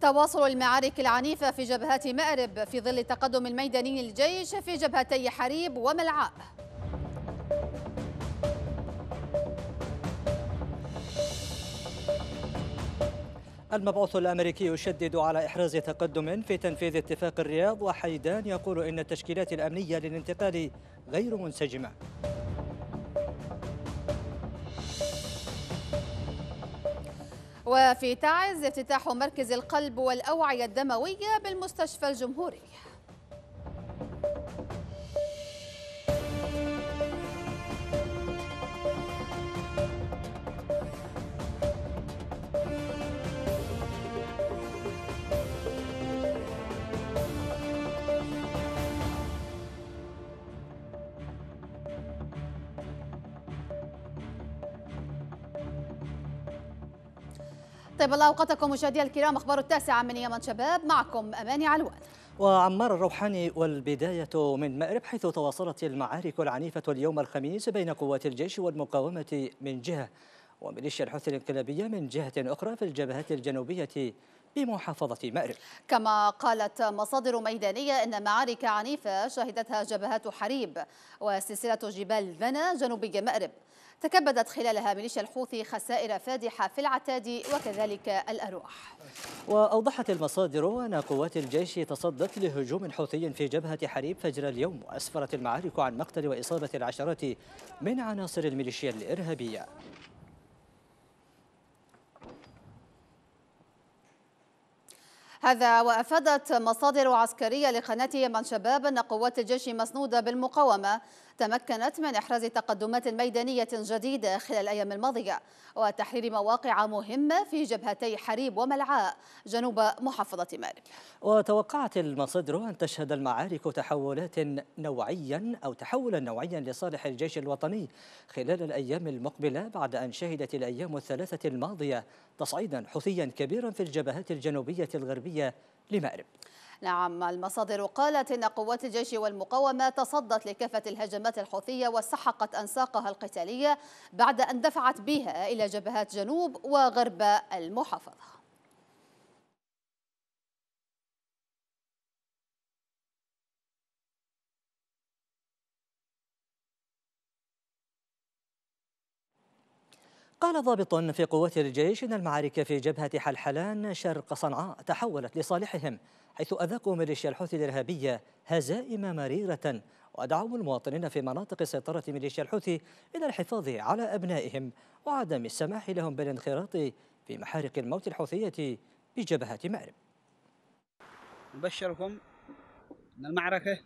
تواصل المعارك العنيفة في جبهات مأرب في ظل تقدم الميداني للجيش في جبهتي حريب وملعاء المبعوث الامريكي يشدد على احراز تقدم في تنفيذ اتفاق الرياض وحيدان يقول ان التشكيلات الامنيه للانتقال غير منسجمه وفي تعز افتتاح مركز القلب والأوعية الدموية بالمستشفى الجمهوري طيب الله اوقاتكم مشاهدينا الكرام اخبار التاسعه من يمن شباب معكم اماني علوان وعمار الروحاني والبداية من مأرب حيث تواصلت المعارك العنيفة اليوم الخميس بين قوات الجيش والمقاومة من جهة وميليشيا الحوثي الانقلابية من جهة أخرى في الجبهات الجنوبية بمحافظة مأرب كما قالت مصادر ميدانية أن معارك عنيفة شهدتها جبهات حريب وسلسلة جبال ذنا جنوبي مأرب تكبدت خلالها ميليشيا الحوثي خسائر فادحة في العتاد وكذلك الأرواح وأوضحت المصادر أن قوات الجيش تصدت لهجوم حوثي في جبهة حريب فجر اليوم وأسفرت المعارك عن مقتل وإصابة العشرات من عناصر الميليشيا الإرهابية هذا وأفادت مصادر عسكرية لقناة يمن شباب أن قوات الجيش مسنودة بالمقاومة تمكنت من إحراز تقدمات ميدانية جديدة خلال الأيام الماضية وتحرير مواقع مهمة في جبهتي حريب وملعاء جنوب محافظة مارب وتوقعت المصادر أن تشهد المعارك تحولات نوعيا أو تحولا نوعيا لصالح الجيش الوطني خلال الأيام المقبلة بعد أن شهدت الأيام الثلاثة الماضية تصعيدا حثيا كبيرا في الجبهات الجنوبية الغربية لمأرب نعم المصادر قالت إن قوات الجيش والمقاومة تصدت لكافة الهجمات الحوثية وسحقت أنساقها القتالية بعد أن دفعت بها إلى جبهات جنوب وغرب المحافظة قال ضابط في قوات الجيش إن المعارك في جبهة حلحلان شرق صنعاء تحولت لصالحهم حيث أذاقوا ميليشيا الحوثي الإرهابية هزائم مريرة ودعوا المواطنين في مناطق سيطرة ميليشيا الحوثي إلى الحفاظ على أبنائهم وعدم السماح لهم بالانخراط في محارق الموت الحوثية بجبهة مأرب نبشركم أن المعركة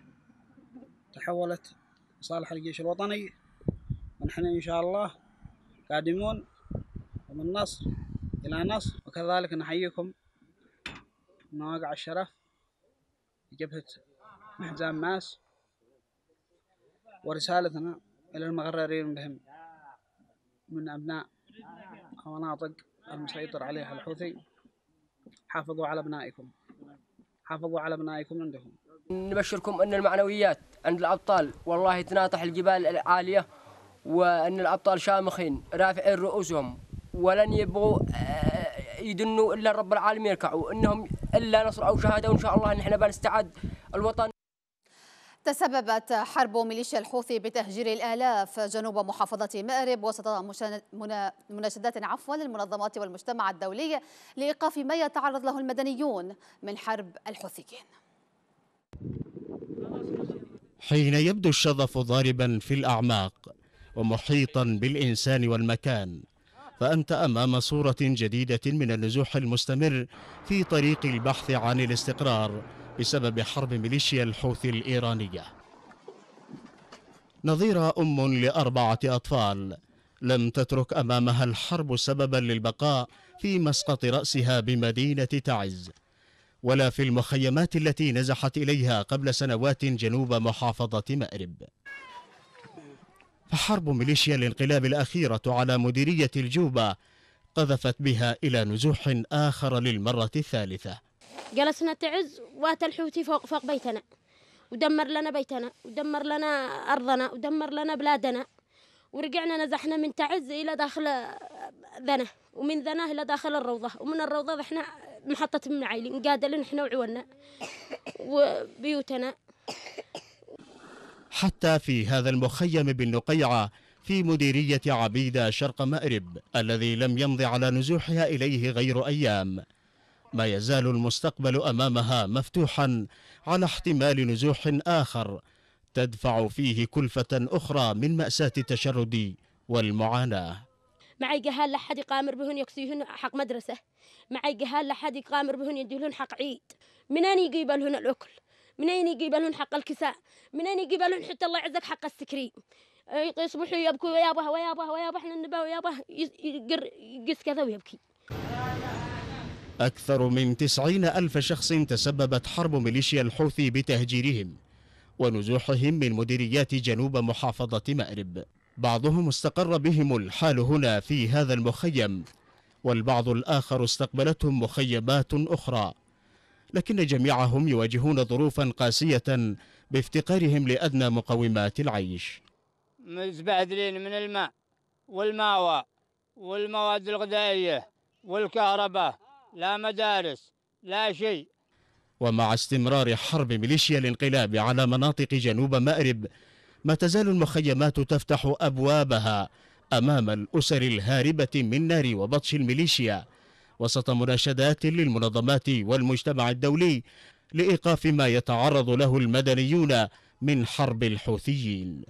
تحولت لصالح الجيش الوطني ونحن إن شاء الله قادمون ومن نصر إلى نصر وكذلك نحييكم مواقع الشرف جبهة حزام ماس ورسالتنا إلى المغررين بهم من أبناء المناطق المسيطر عليها الحوثي حافظوا على أبنائكم حافظوا على أبنائكم عندهم نبشركم أن المعنويات عند الأبطال والله تناطح الجبال العالية وأن الأبطال شامخين رافعين رؤوسهم ولن يبغوا يدنوا الا رب العالمين يركعوا انهم الا نصر او شهاده وان شاء الله نحن بنستعد الوطن تسببت حرب ميليشيا الحوثي بتهجير الآلاف جنوب محافظة مأرب وسط مناشدات عفوا للمنظمات والمجتمع الدولي لإيقاف ما يتعرض له المدنيون من حرب الحوثيين حين يبدو الشظف ضاربا في الأعماق ومحيطا بالإنسان والمكان فأنت أمام صورة جديدة من النزوح المستمر في طريق البحث عن الاستقرار بسبب حرب ميليشيا الحوثي الإيرانية نظيرة أم لأربعة أطفال لم تترك أمامها الحرب سببا للبقاء في مسقط رأسها بمدينة تعز ولا في المخيمات التي نزحت إليها قبل سنوات جنوب محافظة مأرب فحرب ميليشيا الانقلاب الأخيرة على مديرية الجوبة قذفت بها إلى نزوح آخر للمرة الثالثة جلسنا تعز وات الحوثي فوق فوق بيتنا ودمر لنا بيتنا ودمر لنا أرضنا ودمر لنا بلادنا ورجعنا نزحنا من تعز إلى داخل ذنه ومن ذنه إلى داخل الروضة ومن الروضة إحنا محطة من عايلين قادلين إحنا وعيوننا وبيوتنا حتى في هذا المخيم بالنقيعة في مديرية عبيدة شرق مأرب الذي لم يمض على نزوحها إليه غير أيام ما يزال المستقبل أمامها مفتوحا على احتمال نزوح آخر تدفع فيه كلفة أخرى من مأساة التشرد والمعاناة معي قهال لحد يقامر بهن يكسيهن حق مدرسة معي قهال لحد يقامر بهن يديهن حق عيد منين يجيب لهن الأكل من أين يجيب لهم حق الكساء من أين يجيب لهم حتى الله يعزك حق السكري إيه، يصبحوا يبكوا ويا ويابه ويا احنا النبا ويا يقر يقص كذا ويبكي أكثر من تسعين ألف شخص تسببت حرب ميليشيا الحوثي بتهجيرهم ونزوحهم من مديريات جنوب محافظة مأرب بعضهم استقر بهم الحال هنا في هذا المخيم والبعض الآخر استقبلتهم مخيمات أخرى لكن جميعهم يواجهون ظروفا قاسية بافتقارهم لأدنى مقومات العيش مزبعدلين من الماء والماوى والمواد الغذائية والكهرباء لا مدارس لا شيء ومع استمرار حرب ميليشيا الانقلاب على مناطق جنوب مأرب ما تزال المخيمات تفتح أبوابها أمام الأسر الهاربة من نار وبطش الميليشيا وسط مناشدات للمنظمات والمجتمع الدولي لإيقاف ما يتعرض له المدنيون من حرب الحوثيين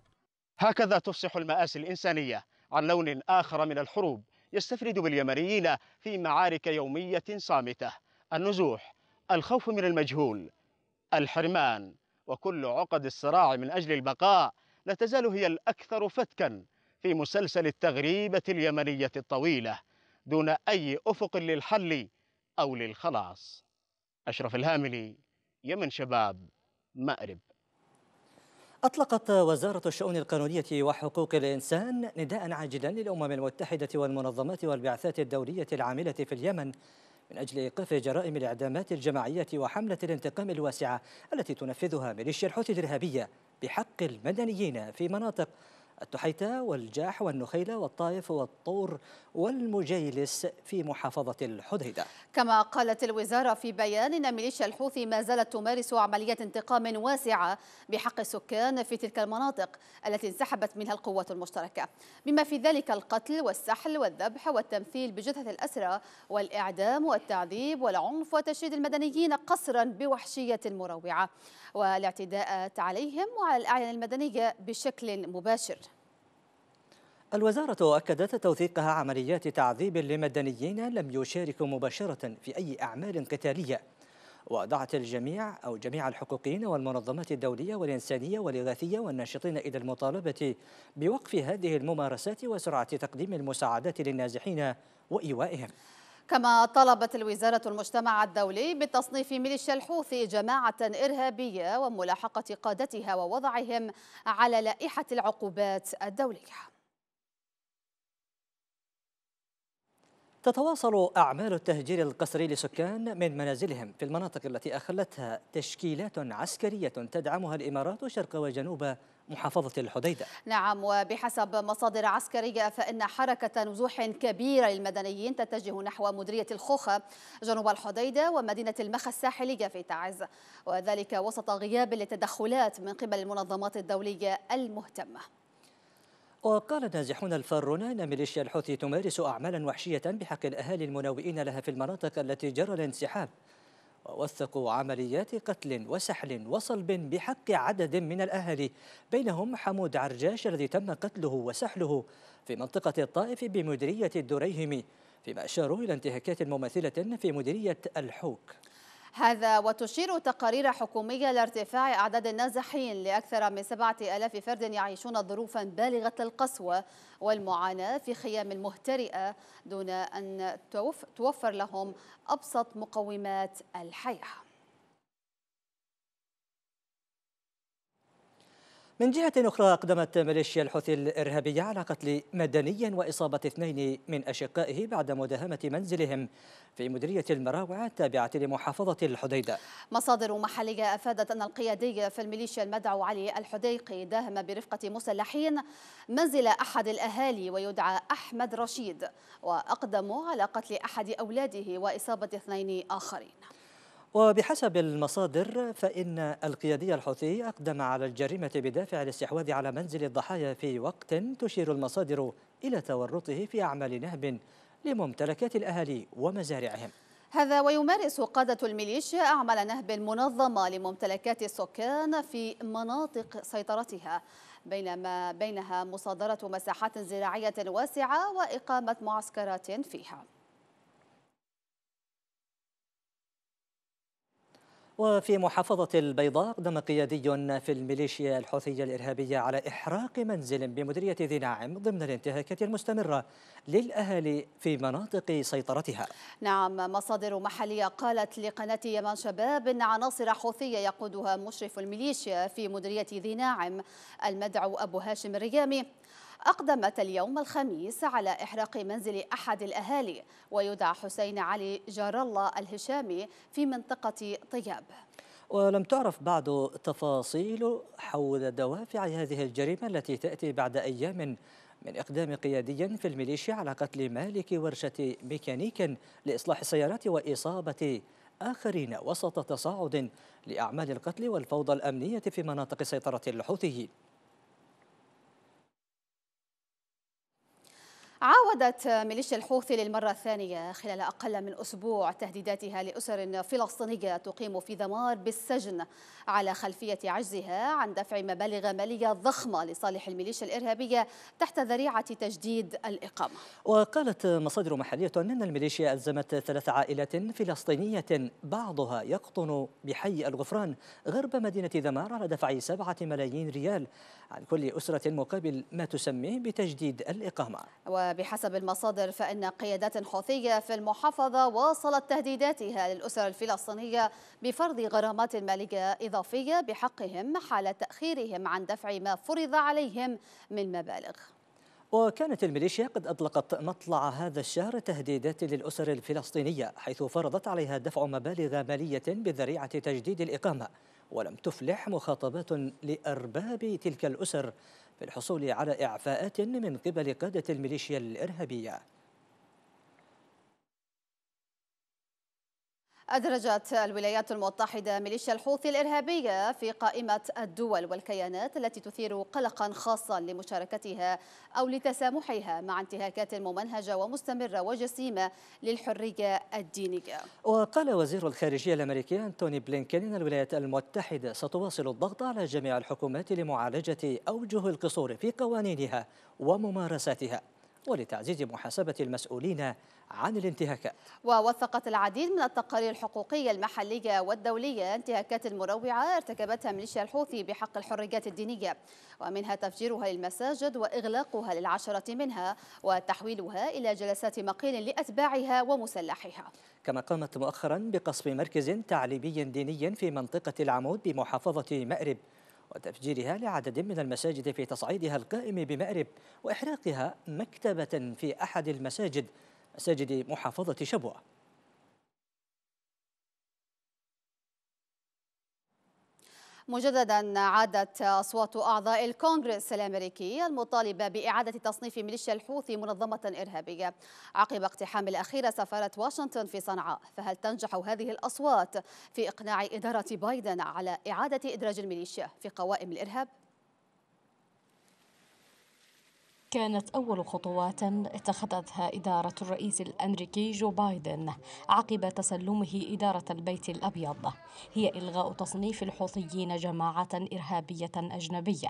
هكذا تفصح المآسي الإنسانية عن لون آخر من الحروب يستفرد باليمنيين في معارك يومية صامتة النزوح الخوف من المجهول الحرمان وكل عقد الصراع من أجل البقاء لا تزال هي الأكثر فتكا في مسلسل التغريبة اليمنية الطويلة دون أي أفق للحل أو للخلاص أشرف الهاملي يمن شباب مأرب أطلقت وزارة الشؤون القانونية وحقوق الإنسان نداء عاجلا للأمم المتحدة والمنظمات والبعثات الدولية العاملة في اليمن من أجل إيقاف جرائم الإعدامات الجماعية وحملة الانتقام الواسعة التي تنفذها ميليشيا الحوثي الإرهابية بحق المدنيين في مناطق التحيتة والجاح والنخيلة والطائف والطور والمجيلس في محافظة الحديدة كما قالت الوزارة في بيان أن ميليشيا الحوثي ما زالت تمارس عمليات انتقام واسعة بحق السكان في تلك المناطق التي انسحبت منها القوات المشتركة بما في ذلك القتل والسحل والذبح والتمثيل بجثث الأسرى والإعدام والتعذيب والعنف وتشريد المدنيين قسرا بوحشية مروعة والاعتداءات عليهم وعلى الأعين المدنية بشكل مباشر الوزارة أكدت توثيقها عمليات تعذيب لمدنيين لم يشاركوا مباشرة في أي أعمال قتالية ودعت الجميع أو جميع الحقوقيين والمنظمات الدولية والإنسانية والإغاثية والناشطين إلى المطالبة بوقف هذه الممارسات وسرعة تقديم المساعدات للنازحين وإيوائهم كما طلبت الوزارة المجتمع الدولي بتصنيف ميليشيا الحوثي جماعة إرهابية وملاحقة قادتها ووضعهم على لائحة العقوبات الدولية تتواصل أعمال التهجير القسري لسكان من منازلهم في المناطق التي أخلتها تشكيلات عسكرية تدعمها الإمارات شرق وجنوب محافظة الحديدة نعم وبحسب مصادر عسكرية فإن حركة نزوح كبيرة للمدنيين تتجه نحو مدرية الخوخة جنوب الحديدة ومدينة المخا الساحلية في تعز وذلك وسط غياب للتدخلات من قبل المنظمات الدولية المهتمة وقال نازحون الفارون أن ميليشيا الحوثي تمارس أعمالا وحشية بحق الأهالي المناوئين لها في المناطق التي جرى الانسحاب ووثقوا عمليات قتل وسحل وصلب بحق عدد من الأهالي بينهم حمود عرجاش الذي تم قتله وسحله في منطقة الطائف بمديرية الدريهمي فيما أشاروا إلى انتهاكات مماثلة في مديرية الحوك هذا وتشير تقارير حكومية لارتفاع أعداد النازحين لأكثر من سبعة ألاف فرد يعيشون ظروفا بالغة القسوة والمعاناة في خيام مهترئة دون أن توفر لهم أبسط مقومات الحياة من جهة أخرى أقدمت ميليشيا الحوثي الإرهابية على قتل مدني وإصابة اثنين من أشقائه بعد مداهمة منزلهم في مديرية المراوعة التابعة لمحافظة الحديدة مصادر محلية أفادت أن القيادي في الميليشيا المدعو علي الحديقي داهم برفقة مسلحين منزل أحد الأهالي ويدعى أحمد رشيد وأقدموا على قتل أحد أولاده وإصابة اثنين آخرين وبحسب المصادر فإن القيادي الحوثي أقدم على الجريمة بدافع الاستحواذ على منزل الضحايا في وقت تشير المصادر إلى تورطه في أعمال نهب لممتلكات الأهالي ومزارعهم هذا ويمارس قادة الميليشيا أعمال نهب منظمة لممتلكات السكان في مناطق سيطرتها بينما بينها مصادرة مساحات زراعية واسعة وإقامة معسكرات فيها وفي محافظة البيضاء قدم قيادي في الميليشيا الحوثية الإرهابية على إحراق منزل بمديرية ذي ناعم ضمن الانتهاكات المستمرة للأهالي في مناطق سيطرتها نعم مصادر محلية قالت لقناة يمان شباب أن عناصر حوثية يقودها مشرف الميليشيا في مديرية ذي ناعم المدعو أبو هاشم الريامي أقدمت اليوم الخميس على إحراق منزل أحد الأهالي ويدعى حسين علي جار الله الهشامي في منطقة طياب ولم تعرف بعد تفاصيل حول دوافع هذه الجريمة التي تأتي بعد أيام من إقدام قيادي في الميليشيا على قتل مالك ورشة ميكانيك لإصلاح السيارات وإصابة آخرين وسط تصاعد لأعمال القتل والفوضى الأمنية في مناطق سيطرة الحوثيين عاودت ميليشيا الحوثي للمرة الثانية خلال أقل من أسبوع تهديداتها لأسر فلسطينية تقيم في ذمار بالسجن على خلفية عجزها عن دفع مبالغ مالية ضخمة لصالح الميليشيا الإرهابية تحت ذريعة تجديد الإقامة وقالت مصادر محلية أن الميليشيا ألزمت ثلاث عائلات فلسطينية بعضها يقطن بحي الغفران غرب مدينة ذمار على دفع سبعة ملايين ريال عن كل أسرة مقابل ما تسميه بتجديد الإقامة و وبحسب المصادر فإن قيادات حوثية في المحافظة واصلت تهديداتها للأسر الفلسطينية بفرض غرامات مالية إضافية بحقهم حال تأخيرهم عن دفع ما فرض عليهم من مبالغ وكانت الميليشيا قد أطلقت مطلع هذا الشهر تهديدات للأسر الفلسطينية حيث فرضت عليها دفع مبالغ مالية بذريعة تجديد الإقامة ولم تفلح مخاطبات لأرباب تلك الأسر في الحصول على إعفاءات من قبل قادة الميليشيا الإرهابية أدرجت الولايات المتحدة ميليشيا الحوثي الإرهابية في قائمة الدول والكيانات التي تثير قلقا خاصا لمشاركتها أو لتسامحها مع انتهاكات ممنهجة ومستمرة وجسيمة للحرية الدينية وقال وزير الخارجية الأمريكي أنتوني بلينكين أن الولايات المتحدة ستواصل الضغط على جميع الحكومات لمعالجة أوجه القصور في قوانينها وممارساتها ولتعزيز محاسبة المسؤولين عن الانتهاكات ووثقت العديد من التقارير الحقوقية المحلية والدولية انتهاكات مروعة ارتكبتها ميليشيا الحوثي بحق الحريات الدينية ومنها تفجيرها للمساجد وإغلاقها للعشرة منها وتحويلها إلى جلسات مقيل لأتباعها ومسلحها كما قامت مؤخرا بقصف مركز تعليمي ديني في منطقة العمود بمحافظة مأرب وتفجيرها لعدد من المساجد في تصعيدها القائم بمأرب وإحراقها مكتبة في أحد المساجد مساجد محافظة شبوة مجددا عادت أصوات أعضاء الكونغرس الأمريكي المطالبة بإعادة تصنيف ميليشيا الحوثي منظمة إرهابية عقب اقتحام الأخير سفارة واشنطن في صنعاء فهل تنجح هذه الأصوات في إقناع إدارة بايدن على إعادة إدراج الميليشيا في قوائم الإرهاب؟ كانت أول خطوات اتخذتها إدارة الرئيس الأمريكي جو بايدن عقب تسلمه إدارة البيت الأبيض هي إلغاء تصنيف الحوثيين جماعة إرهابية أجنبية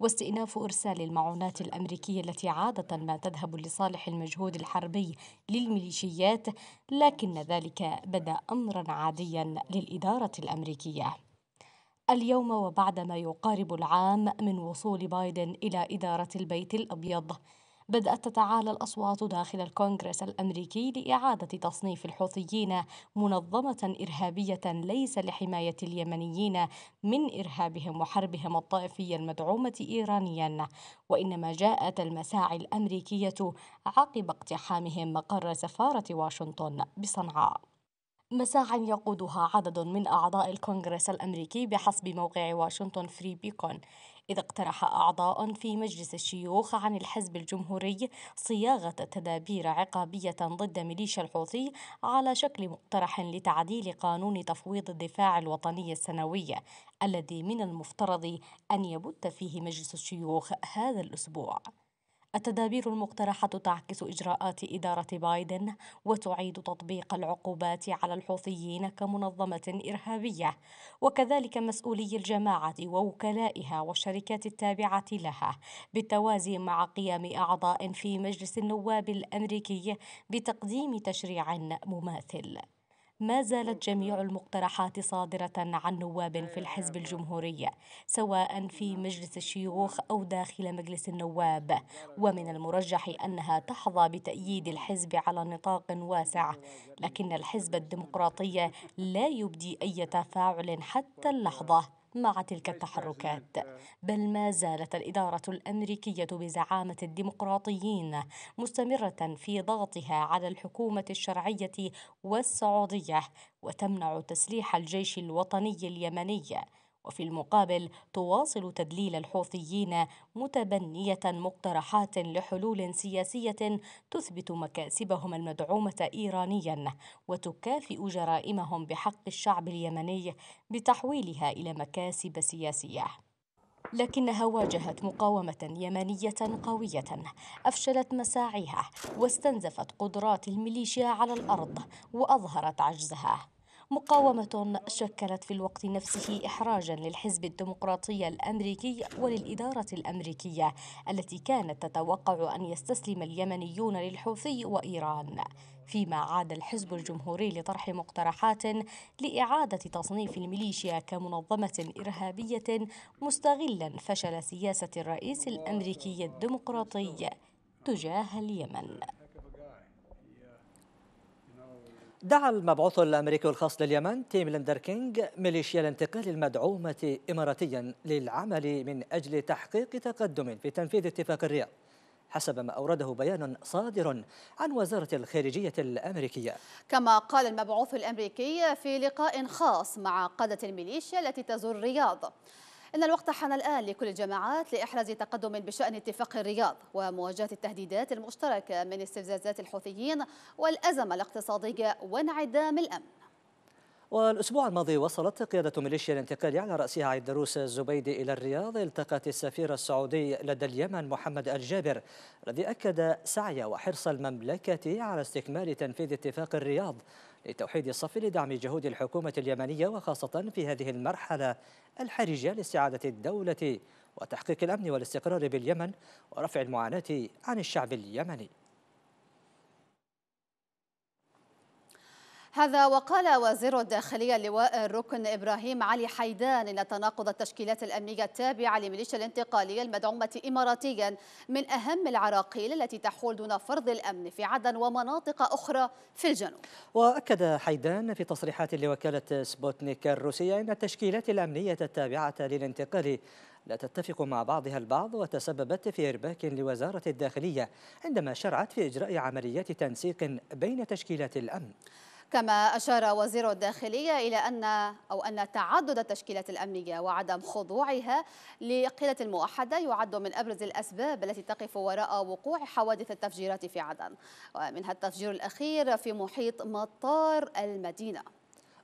واستئناف إرسال المعونات الأمريكية التي عادة ما تذهب لصالح المجهود الحربي للميليشيات لكن ذلك بدا أمرا عاديا للإدارة الأمريكية اليوم وبعد ما يقارب العام من وصول بايدن إلى إدارة البيت الأبيض بدأت تتعالى الأصوات داخل الكونغرس الأمريكي لإعادة تصنيف الحوثيين منظمة إرهابية ليس لحماية اليمنيين من إرهابهم وحربهم الطائفية المدعومة إيرانيا وإنما جاءت المساعي الأمريكية عقب اقتحامهم مقر سفارة واشنطن بصنعاء مساعا يقودها عدد من أعضاء الكونغرس الأمريكي بحسب موقع واشنطن فري بيكون إذ اقترح أعضاء في مجلس الشيوخ عن الحزب الجمهوري صياغة تدابير عقابية ضد ميليشيا الحوثي على شكل مقترح لتعديل قانون تفويض الدفاع الوطني السنوي الذي من المفترض أن يبت فيه مجلس الشيوخ هذا الأسبوع التدابير المقترحة تعكس إجراءات إدارة بايدن وتعيد تطبيق العقوبات على الحوثيين كمنظمة إرهابية وكذلك مسؤولي الجماعة ووكلائها والشركات التابعة لها بالتوازي مع قيام أعضاء في مجلس النواب الأمريكي بتقديم تشريع مماثل ما زالت جميع المقترحات صادرة عن نواب في الحزب الجمهوري سواء في مجلس الشيوخ أو داخل مجلس النواب ومن المرجح أنها تحظى بتأييد الحزب على نطاق واسع لكن الحزب الديمقراطي لا يبدي أي تفاعل حتى اللحظة مع تلك التحركات بل ما زالت الإدارة الأمريكية بزعامة الديمقراطيين مستمرة في ضغطها على الحكومة الشرعية والسعودية وتمنع تسليح الجيش الوطني اليمني وفي المقابل تواصل تدليل الحوثيين متبنية مقترحات لحلول سياسية تثبت مكاسبهم المدعومة إيرانيا وتكافئ جرائمهم بحق الشعب اليمني بتحويلها إلى مكاسب سياسية. لكنها واجهت مقاومة يمنية قوية أفشلت مساعيها واستنزفت قدرات الميليشيا على الأرض وأظهرت عجزها مقاومة شكلت في الوقت نفسه إحراجا للحزب الديمقراطي الأمريكي وللإدارة الأمريكية التي كانت تتوقع أن يستسلم اليمنيون للحوثي وإيران فيما عاد الحزب الجمهوري لطرح مقترحات لإعادة تصنيف الميليشيا كمنظمة إرهابية مستغلا فشل سياسة الرئيس الأمريكي الديمقراطي تجاه اليمن دعا المبعوث الأمريكي الخاص لليمن تيم لندر كينج ميليشيا الانتقال المدعومة إماراتيا للعمل من أجل تحقيق تقدم في تنفيذ اتفاق الرياض حسب ما أورده بيان صادر عن وزارة الخارجية الأمريكية كما قال المبعوث الأمريكي في لقاء خاص مع قادة الميليشيا التي تزور الرياض إن الوقت حان الآن لكل الجماعات لإحراز تقدم بشأن اتفاق الرياض ومواجهة التهديدات المشتركة من استفزازات الحوثيين والأزمة الاقتصادية وانعدام الأمن والأسبوع الماضي وصلت قيادة ميليشيا الانتقالي على رأسها عيدروس الزبيدي إلى الرياض التقت السفير السعودي لدى اليمن محمد الجابر الذي أكد سعي وحرص المملكة على استكمال تنفيذ اتفاق الرياض لتوحيد الصف لدعم جهود الحكومة اليمنية وخاصة في هذه المرحلة الحرجة لاستعادة الدولة وتحقيق الأمن والاستقرار باليمن ورفع المعاناة عن الشعب اليمني هذا وقال وزير الداخلية اللواء الركن إبراهيم علي حيدان إن تناقض التشكيلات الأمنية التابعة لميليشيا الانتقالية المدعومة إماراتيا من أهم العراقيل التي تحول دون فرض الأمن في عدن ومناطق أخرى في الجنوب وأكد حيدان في تصريحات لوكالة سبوتنيك الروسية أن التشكيلات الأمنية التابعة للانتقال لا تتفق مع بعضها البعض وتسببت في إرباك لوزارة الداخلية عندما شرعت في إجراء عمليات تنسيق بين تشكيلات الأمن كما أشار وزير الداخلية إلى أن أو أن تعدد التشكيلات الأمنية وعدم خضوعها لقيادة الموحدة يعد من أبرز الأسباب التي تقف وراء وقوع حوادث التفجيرات في عدن ومنها التفجير الأخير في محيط مطار المدينة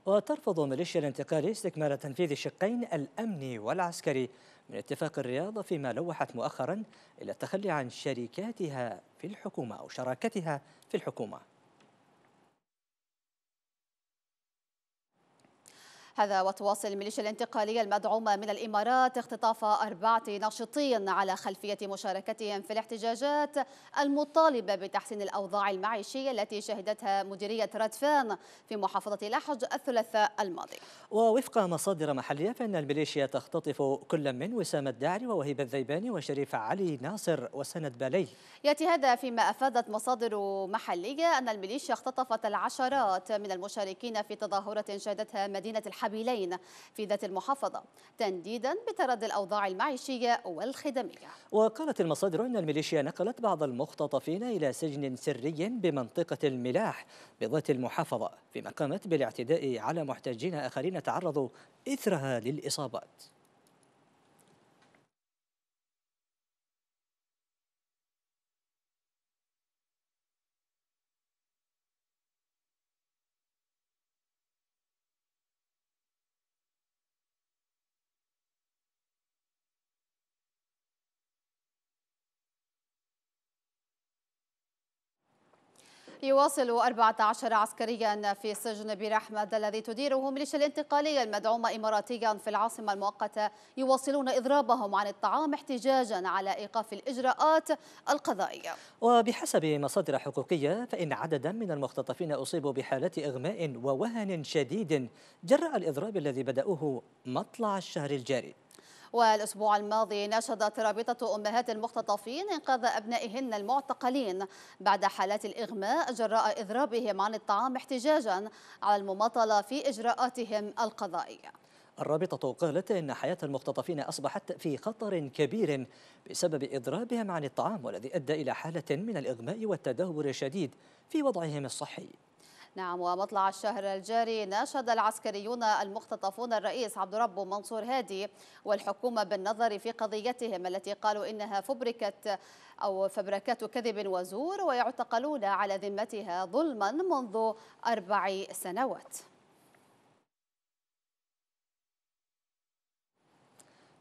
وترفض ميليشيا الانتقالي استكمال تنفيذ الشقين الأمني والعسكري من اتفاق الرياض فيما لوحت مؤخرا إلى التخلي عن شركاتها في الحكومة أو شراكتها في الحكومة هذا وتواصل الميليشيا الانتقالية المدعومة من الإمارات اختطاف أربعة ناشطين على خلفية مشاركتهم في الاحتجاجات المطالبة بتحسين الأوضاع المعيشية التي شهدتها مديرية ردفان في محافظة لحج الثلاثاء الماضي ووفق مصادر محلية فإن الميليشيا تختطف كل من وسام الداعري ووهيب الذيباني وشريف علي ناصر وسند بالي يأتي هذا فيما أفادت مصادر محلية أن الميليشيا اختطفت العشرات من المشاركين في تظاهرة شهدتها مدينة الحج حبيلين في ذات المحافظة تنديدا بتردي الأوضاع المعيشية والخدمية وقالت المصادر أن الميليشيا نقلت بعض المختطفين إلى سجن سري بمنطقة الملاح بذات المحافظة فيما قامت بالاعتداء على محتجين آخرين تعرضوا إثرها للإصابات يواصل 14 عسكريا في سجن بير احمد الذي تديره ميليشيا الانتقاليه المدعومه اماراتيا في العاصمه المؤقته يواصلون اضرابهم عن الطعام احتجاجا على ايقاف الاجراءات القضائيه. وبحسب مصادر حقوقيه فان عددا من المختطفين اصيبوا بحالات اغماء ووهن شديد جراء الاضراب الذي بداوه مطلع الشهر الجاري. والأسبوع الماضي نشدت رابطة أمهات المختطفين إنقاذ أبنائهن المعتقلين بعد حالات الإغماء جراء إضرابهم عن الطعام احتجاجا على المماطلة في إجراءاتهم القضائية الرابطة قالت إن حياة المختطفين أصبحت في خطر كبير بسبب إضرابهم عن الطعام والذي أدى إلى حالة من الإغماء والتدهور الشديد في وضعهم الصحي نعم ومطلع الشهر الجاري ناشد العسكريون المختطفون الرئيس عبد ربه منصور هادي والحكومة بالنظر في قضيتهم التي قالوا إنها فبركت أو فبركات كذب وزور ويعتقلون على ذمتها ظلما منذ أربع سنوات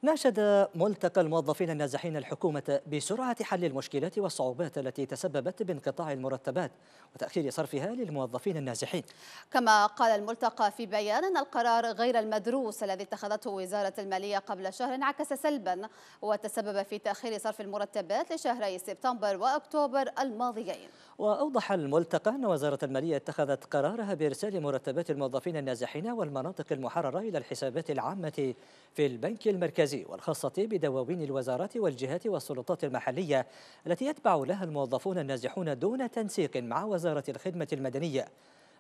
ناشد ملتقى الموظفين النازحين الحكومة بسرعة حل المشكلات والصعوبات التي تسببت بانقطاع المرتبات وتأخير صرفها للموظفين النازحين كما قال الملتقى في بيان أن القرار غير المدروس الذي اتخذته وزارة المالية قبل شهر انعكس سلبا وتسبب في تأخير صرف المرتبات لشهري سبتمبر وأكتوبر الماضيين وأوضح الملتقى أن وزارة المالية اتخذت قرارها بإرسال مرتبات الموظفين النازحين والمناطق المحررة إلى الحسابات العامة في البنك المركزي والخاصة بدواوين الوزارات والجهات والسلطات المحلية التي يتبع لها الموظفون النازحون دون تنسيق مع وزارة الخدمة المدنية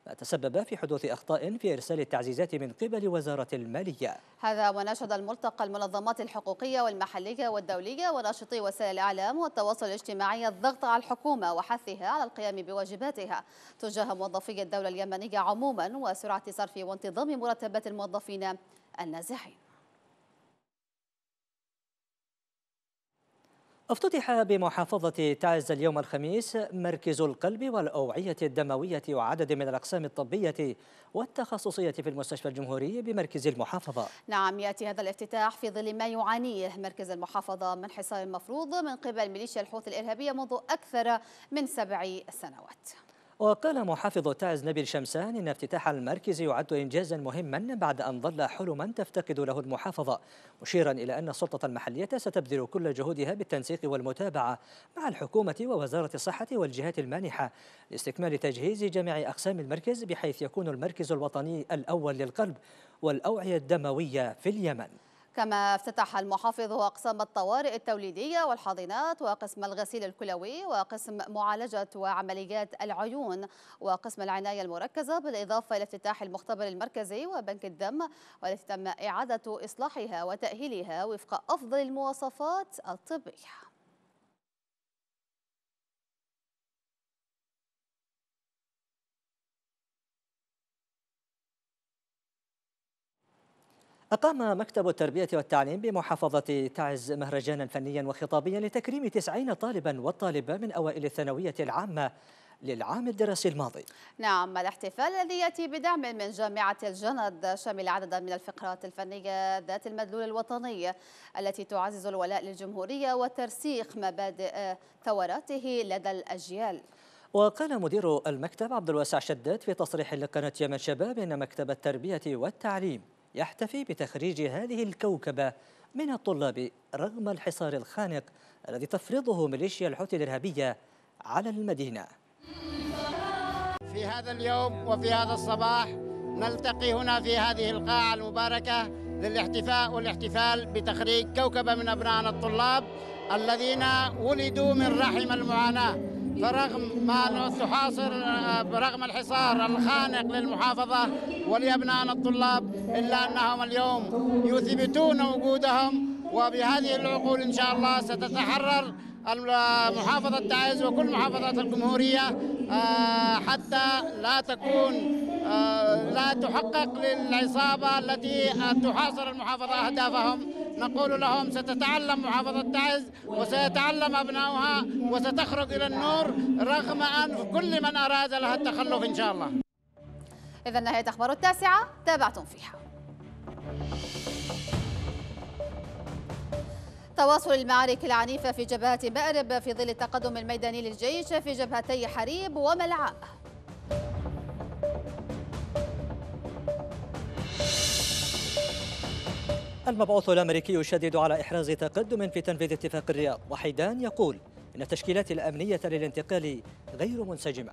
ما تسبب في حدوث أخطاء في إرسال التعزيزات من قبل وزارة المالية هذا وناشد الملتقى المنظمات الحقوقية والمحلية والدولية وناشطي وسائل الإعلام والتواصل الاجتماعي الضغط على الحكومة وحثها على القيام بواجباتها تجاه موظفي الدولة اليمنية عموما وسرعة صرف وانتظام مرتبات الموظفين النازحين افتتح بمحافظة تعز اليوم الخميس مركز القلب والأوعية الدموية وعدد من الأقسام الطبية والتخصصية في المستشفى الجمهوري بمركز المحافظة نعم يأتي هذا الافتتاح في ظل ما يعانيه مركز المحافظة من حصار مفروض من قبل ميليشيا الحوثي الإرهابية منذ أكثر من سبع سنوات وقال محافظ تعز نبيل شمسان إن افتتاح المركز يعد إنجازا مهما بعد أن ظل حلما تفتقد له المحافظة مشيرا إلى أن السلطة المحلية ستبذل كل جهودها بالتنسيق والمتابعة مع الحكومة ووزارة الصحة والجهات المانحة لاستكمال تجهيز جميع أقسام المركز بحيث يكون المركز الوطني الأول للقلب والأوعية الدموية في اليمن كما افتتح المحافظ أقسام الطوارئ التوليدية والحاضنات وقسم الغسيل الكلوي وقسم معالجة وعمليات العيون وقسم العناية المركزة بالإضافة إلى افتتاح المختبر المركزي وبنك الدم والتي تم إعادة إصلاحها وتأهيلها وفق أفضل المواصفات الطبية أقام مكتب التربية والتعليم بمحافظة تعز مهرجانا فنيا وخطابيا لتكريم 90 طالبا وطالبة من أوائل الثانوية العامة للعام الدراسي الماضي نعم الاحتفال الذي يأتي بدعم من جامعة الجند شمل عددا من الفقرات الفنية ذات المدلول الوطني التي تعزز الولاء للجمهورية وترسيخ مبادئ ثوراته لدى الأجيال وقال مدير المكتب عبد الواسع شداد في تصريح لقناة يمن شباب أن مكتب التربية والتعليم يحتفي بتخريج هذه الكوكبة من الطلاب رغم الحصار الخانق الذي تفرضه ميليشيا الحوثي الإرهابية على المدينة في هذا اليوم وفي هذا الصباح نلتقي هنا في هذه القاعة المباركة للاحتفاء والاحتفال بتخريج كوكبة من أبنائنا الطلاب الذين ولدوا من رحم المعاناة فرغم ما تحاصر آه، برغم الحصار الخانق للمحافظة ولأبنائنا الطلاب إلا أنهم اليوم يثبتون وجودهم وبهذه العقول إن شاء الله ستتحرر محافظة تعز وكل محافظات الجمهورية آه، حتى لا تكون آه، لا تحقق للعصابة التي تحاصر المحافظة أهدافهم نقول لهم ستتعلم محافظة تعز وسيتعلم أبناؤها وستخرج إلى النور رغم أن كل من أراد لها التخلف إن شاء الله إذا نهاية أخبار التاسعة تابعتم فيها تواصل المعارك العنيفة في جبهة مأرب في ظل التقدم الميداني للجيش في جبهتي حريب وملعاء المبعوث الأمريكي يشدد على إحراز تقدم في تنفيذ اتفاق الرياض وحيدان يقول إن التشكيلات الأمنية للانتقال غير منسجمة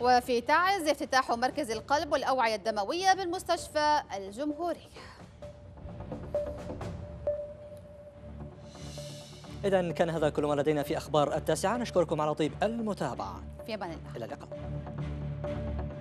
وفي تعز افتتاح مركز القلب والأوعية الدموية بالمستشفى الجمهورية إذا كان هذا كل ما لدينا في أخبار التاسعة نشكركم على طيب المتابعة في أمان الله إلى اللقاء